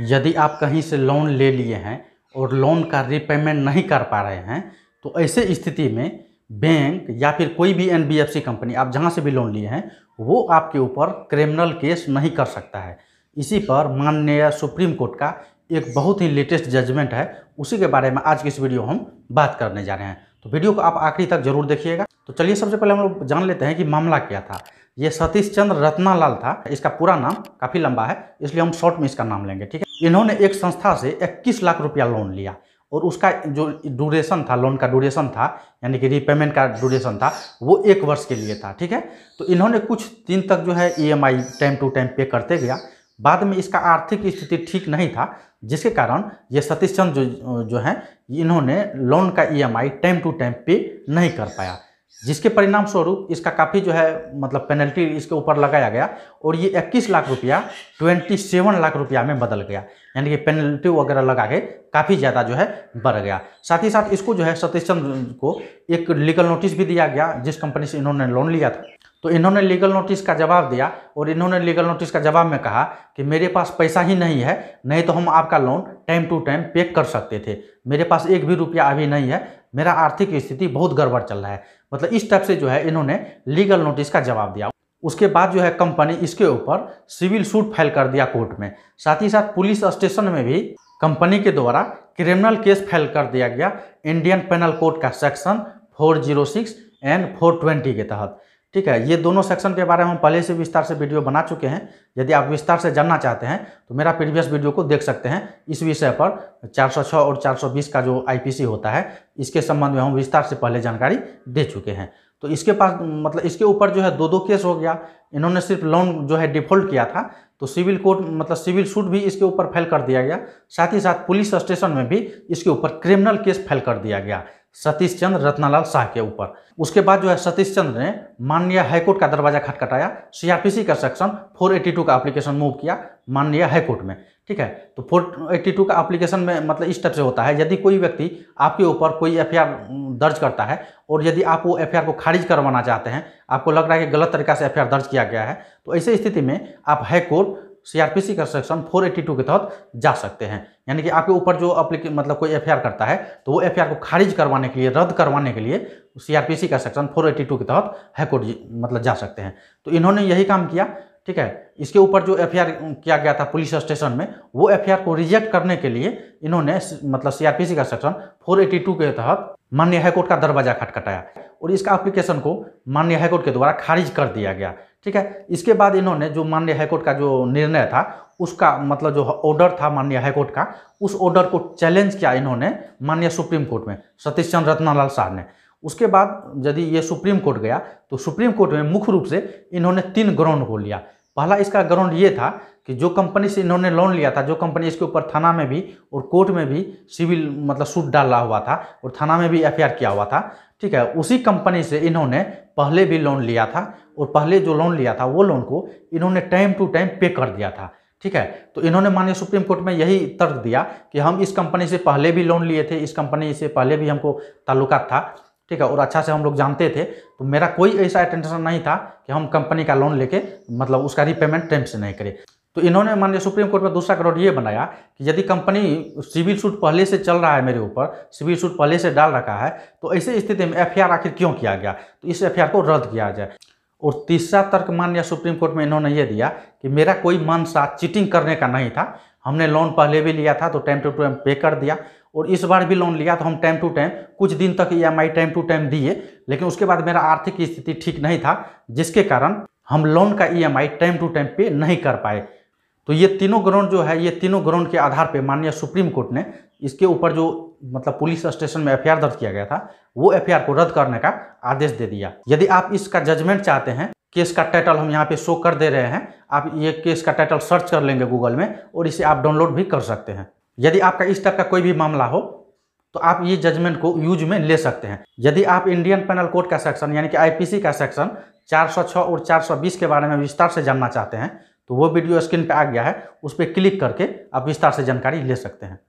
यदि आप कहीं से लोन ले लिए हैं और लोन का रिपेमेंट नहीं कर पा रहे हैं तो ऐसे स्थिति में बैंक या फिर कोई भी एन कंपनी आप जहाँ से भी लोन लिए हैं वो आपके ऊपर क्रिमिनल केस नहीं कर सकता है इसी पर माननीय सुप्रीम कोर्ट का एक बहुत ही लेटेस्ट जजमेंट है उसी के बारे में आज की इस वीडियो हम बात करने जा रहे हैं तो वीडियो को आप आखिरी तक जरूर देखिएगा तो चलिए सबसे पहले हम लोग जान लेते हैं कि मामला क्या था ये सतीश चंद्र रत्नालाल था इसका पूरा नाम काफ़ी लंबा है इसलिए हम शॉर्ट में इसका नाम लेंगे ठीक है इन्होंने एक संस्था से 21 लाख रुपया लोन लिया और उसका जो ड्यूरेशन था लोन का ड्यूरेशन था यानी कि रीपेमेंट का ड्यूरेशन था वो एक वर्ष के लिए था ठीक है तो इन्होंने कुछ दिन तक जो है ई टाइम टू टाइम पे करते गया बाद में इसका आर्थिक स्थिति ठीक नहीं था जिसके कारण ये सतीश चंद जो जो हैं इन्होंने लोन का ईएमआई टाइम टू टाइम पे नहीं कर पाया जिसके परिणाम स्वरूप इसका काफ़ी जो है मतलब पेनल्टी इसके ऊपर लगाया गया और ये 21 लाख रुपया 27 लाख रुपया में बदल गया यानी कि पेनल्टी वगैरह लगा के काफ़ी ज़्यादा जो है बढ़ गया साथ ही साथ इसको जो है सतीश चंद्र को एक लीगल नोटिस भी दिया गया जिस कंपनी से इन्होंने लोन लिया था तो इन्होंने लीगल नोटिस का जवाब दिया और इन्होंने लीगल नोटिस का जवाब में कहा कि मेरे पास पैसा ही नहीं है नहीं तो हम आपका लोन टाइम टू टाइम पे कर सकते थे मेरे पास एक भी रुपया अभी नहीं है मेरा आर्थिक स्थिति बहुत गड़बड़ चल रहा है मतलब इस टाइप से जो है इन्होंने लीगल नोटिस का जवाब दिया उसके बाद जो है कंपनी इसके ऊपर सिविल सूट फाइल कर दिया कोर्ट में साथ ही साथ पुलिस स्टेशन में भी कंपनी के द्वारा क्रिमिनल केस फाइल कर दिया गया इंडियन पेनल कोड का सेक्शन 406 एंड 420 के तहत ठीक है ये दोनों सेक्शन के बारे में हम पहले से विस्तार से वीडियो बना चुके हैं यदि आप विस्तार से जानना चाहते हैं तो मेरा प्रीवियस वीडियो को देख सकते हैं इस विषय पर 406 और 420 का जो आईपीसी होता है इसके संबंध में हम विस्तार से पहले जानकारी दे चुके हैं तो इसके पास मतलब इसके ऊपर जो है दो दो केस हो गया इन्होंने सिर्फ लोन जो है डिफॉल्ट किया था तो सिविल कोर्ट मतलब सिविल सूट भी इसके ऊपर फैल कर दिया गया साथ ही साथ पुलिस स्टेशन में भी इसके ऊपर क्रिमिनल केस फैल कर दिया गया सतीश चंद्र रत्नालाल शाह के ऊपर उसके बाद जो है सतीश चंद्र ने माननीय हाईकोर्ट का दरवाजा खटखटाया सीआरपीसी का सेक्शन 482 का एप्लीकेशन मूव किया माननीय हाईकोर्ट में ठीक है तो 482 का एप्लीकेशन में मतलब इस टाइप से होता है यदि कोई व्यक्ति आपके ऊपर कोई एफ दर्ज करता है और यदि आप वो एफ को खारिज करवाना चाहते हैं आपको लग रहा है कि गलत तरीका से एफ दर्ज किया गया है तो ऐसे स्थिति में आप हाईकोर्ट सीआरपीसी का सेक्शन 482 के तहत जा सकते हैं यानी कि आपके ऊपर जो अप्लीके मतलब कोई एफआईआर करता है तो वो एफआईआर को खारिज करवाने के लिए रद्द करवाने के लिए सीआरपीसी का सेक्शन 482 के तहत हाईकोर्ट मतलब जा सकते हैं तो इन्होंने यही काम किया ठीक है इसके ऊपर जो एफ किया गया था पुलिस स्टेशन में वो एफ को रिजेक्ट करने के लिए इन्होंने मतलब सीआरपीसी का सेक्शन 482 के तहत माननीय हाईकोर्ट का दरवाजा खटखटाया और इसका एप्लीकेशन को माननीय हाईकोर्ट के द्वारा खारिज कर दिया गया ठीक है इसके बाद इन्होंने जो माननीय हाईकोर्ट का जो निर्णय था उसका मतलब जो ऑर्डर था माननीय हाईकोर्ट का उस ऑर्डर को चैलेंज किया इन्होंने माननीय सुप्रीम कोर्ट में सतीश चंद्र रत्नालाल शाह ने उसके बाद यदि ये सुप्रीम कोर्ट गया तो सुप्रीम कोर्ट में मुख्य रूप से इन्होंने तीन ग्राउंड को लिया पहला इसका ग्राउंड ये था कि जो कंपनी से इन्होंने लोन लिया था जो कंपनी इसके ऊपर थाना में भी और कोर्ट में भी सिविल मतलब सूट डाला हुआ था और थाना में भी एफ किया हुआ था ठीक है उसी कंपनी से इन्होंने पहले भी लोन लिया था और पहले जो लोन लिया था वो लोन को इन्होंने टाइम टू टाइम पे कर दिया था ठीक है तो इन्होंने माननीय सुप्रीम कोर्ट में यही तर्क दिया कि हम इस कंपनी से पहले भी लोन लिए थे इस कंपनी से पहले भी हमको ताल्लुकात था ठीक है और अच्छा से हम लोग जानते थे तो मेरा कोई ऐसा टेंशन नहीं था कि हम कंपनी का लोन लेके मतलब उसका रिपेमेंट टाइम से नहीं करें तो इन्होंने मान लिया सुप्रीम कोर्ट में दूसरा करोड़ ये बनाया कि यदि कंपनी सिविल सूट पहले से चल रहा है मेरे ऊपर सिविल सूट पहले से डाल रखा है तो ऐसी स्थिति में एफ आखिर क्यों किया गया तो इस एफ को रद्द किया जाए और तीसरा तर्क मान लिया सुप्रीम कोर्ट में इन्होंने ये दिया कि मेरा कोई मनसा चीटिंग करने का नहीं था हमने लोन पहले भी लिया था तो टाइम टू टाइम पे कर दिया और इस बार भी लोन लिया तो हम टाइम टू टाइम कुछ दिन तक ई टाइम टू टाइम दिए लेकिन उसके बाद मेरा आर्थिक स्थिति ठीक नहीं था जिसके कारण हम लोन का ई टाइम टू टाइम पे नहीं कर पाए तो ये तीनों ग्राउंड जो है ये तीनों ग्राउंड के आधार पर माननीय सुप्रीम कोर्ट ने इसके ऊपर जो मतलब पुलिस स्टेशन में आर दर्ज किया गया था वो आर को रद्द करने का आदेश दे दिया यदि आप इसका जजमेंट चाहते हैं केस का टाइटल हम यहाँ पे शो कर दे रहे हैं आप ये केस का टाइटल सर्च कर लेंगे गूगल में और इसे आप डाउनलोड भी कर सकते हैं यदि आपका इस टाइप का कोई भी मामला हो तो आप ये जजमेंट को यूज में ले सकते हैं यदि आप इंडियन पेनल कोड का सेक्शन यानी कि आई का सेक्शन चार और चार के बारे में विस्तार से जानना चाहते हैं तो वो वीडियो स्क्रीन पर आ गया है उस पर क्लिक करके आप विस्तार से जानकारी ले सकते हैं